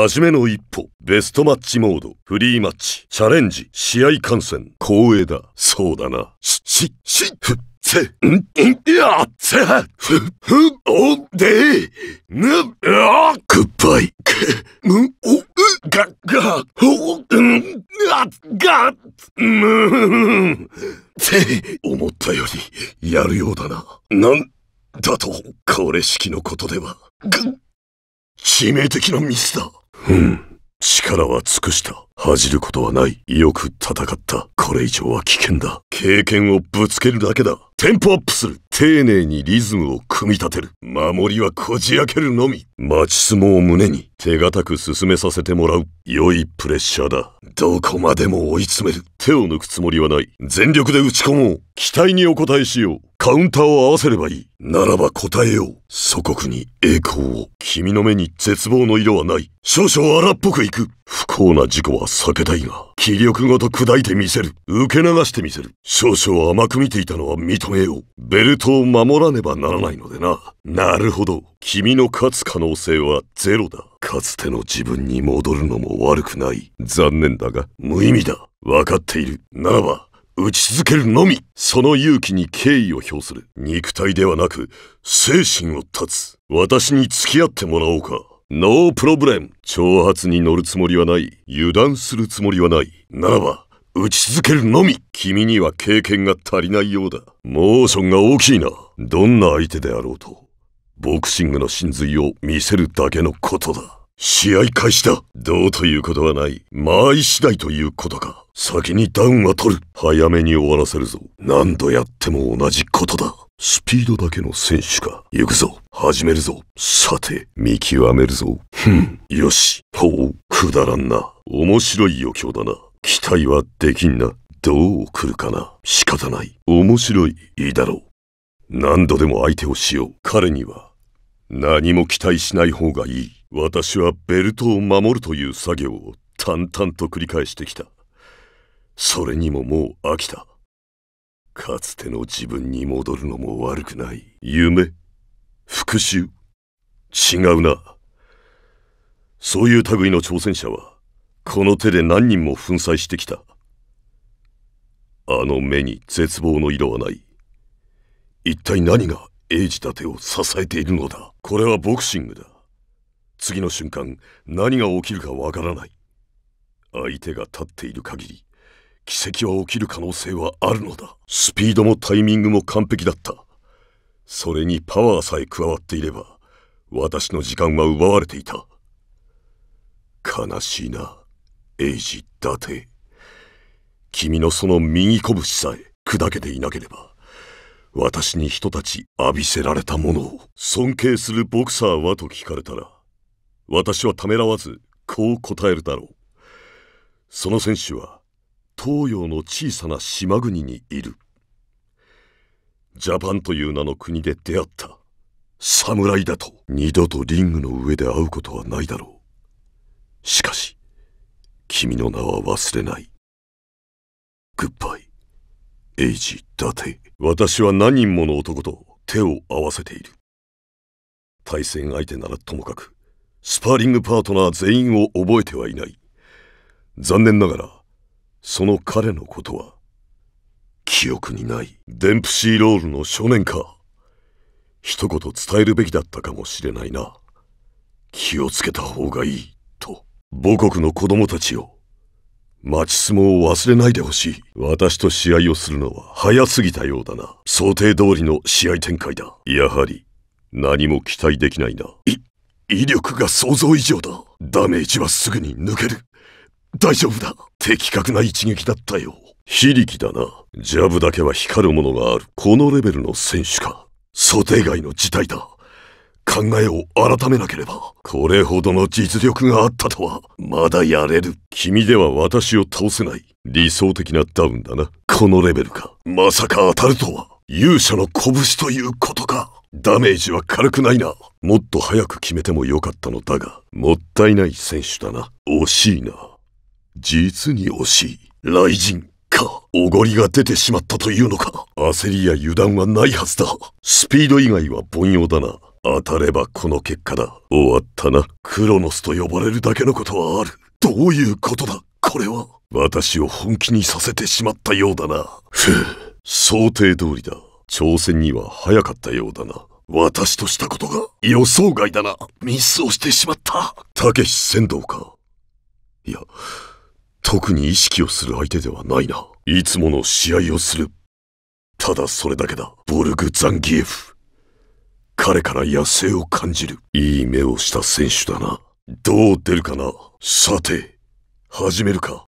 はじめの一歩、ベストマッチモード、フリーマッチ、チャレンジ、試合観戦、光栄だ。そうだな。し、し、し、ふっ、せ、ん、ん、や、せ、ふ、ふ、お、で、ぬ、あ、くっばい、く、む、お、う、が、が、ほ、ん、あ、が、む、って、思ったより、やるようだな。なん、だと、これ式のことでは、ぐ、致命的なミスだ。うん。力は尽くした。恥じることはない。よく戦った。これ以上は危険だ。経験をぶつけるだけだ。テンポアップする。丁寧にリズムを組み立てる。守りはこじ開けるのみ。待ち相撲を胸に、手堅く進めさせてもらう。良いプレッシャーだ。どこまでも追い詰める。手を抜くつもりはない。全力で打ち込もう。期待にお応えしよう。カウンターを合わせればいい。ならば答えよう。祖国に栄光を。君の目に絶望の色はない。少々荒っぽくいく。不幸な事故は避けたいが、気力ごと砕いてみせる。受け流してみせる。少々甘く見ていたのは認めよう。ベルトを守らねばならないのでな。なるほど。君の勝つ可能性はゼロだ。かつての自分に戻るのも悪くない。残念だが、無意味だ。わかっている。ならば、打ち続けるのみその勇気に敬意を表する肉体ではなく精神を断つ私に付き合ってもらおうかノープロブレム挑発に乗るつもりはない油断するつもりはないならば打ち続けるのみ君には経験が足りないようだモーションが大きいなどんな相手であろうとボクシングの真髄を見せるだけのことだ試合開始だどうということはない間合い次第ということか先にダウンは取る早めに終わらせるぞ何度やっても同じことだスピードだけの選手か行くぞ始めるぞさて見極めるぞふんよしほうくだらんな面白い余興だな期待はできんなどう来るかな仕方ない面白いいいだろう何度でも相手をしよう彼には何も期待しない方がいい私はベルトを守るという作業を淡々と繰り返してきたそれにももう飽きた。かつての自分に戻るのも悪くない。夢復讐違うな。そういう類の挑戦者は、この手で何人も粉砕してきた。あの目に絶望の色はない。一体何が英治立てを支えているのだこれはボクシングだ。次の瞬間、何が起きるかわからない。相手が立っている限り、奇跡は起きる可能性はあるのだスピードもタイミングも完璧だったそれにパワーさえ加わっていれば私の時間は奪われていた悲しいなエイジ・伊達君のその右拳さえ砕けていなければ私に人たち浴びせられたものを尊敬するボクサーはと聞かれたら私はためらわずこう答えるだろうその選手は東洋の小さな島国にいるジャパンという名の国で出会った侍だと二度とリングの上で会うことはないだろうしかし君の名は忘れないグッバイエイジ・伊達私は何人もの男と手を合わせている対戦相手ならともかくスパーリングパートナー全員を覚えてはいない残念ながらその彼のことは記憶にないデンプシーロールの少年か一言伝えるべきだったかもしれないな気をつけた方がいいと母国の子供たちを待ち相撲を忘れないでほしい私と試合をするのは早すぎたようだな想定通りの試合展開だやはり何も期待できないな威力が想像以上だダメージはすぐに抜ける大丈夫だ的確な一撃だったよ。非力だな。ジャブだけは光るものがある。このレベルの選手か。想定外の事態だ。考えを改めなければ、これほどの実力があったとは、まだやれる。君では私を倒せない。理想的なダウンだな。このレベルか。まさか当たるとは、勇者の拳ということか。ダメージは軽くないな。もっと早く決めてもよかったのだが、もったいない選手だな。惜しいな。実に惜しい。雷神か。おごりが出てしまったというのか。焦りや油断はないはずだ。スピード以外は凡庸だな。当たればこの結果だ。終わったな。クロノスと呼ばれるだけのことはある。どういうことだこれは。私を本気にさせてしまったようだな。ふぅ。想定通りだ。挑戦には早かったようだな。私としたことが予想外だな。ミスをしてしまった。たけし仙道か。いや、特に意識をする相手ではないな。いつもの試合をする。ただそれだけだ。ボルグ・ザンギエフ。彼から野生を感じる。いい目をした選手だな。どう出るかなさて、始めるか。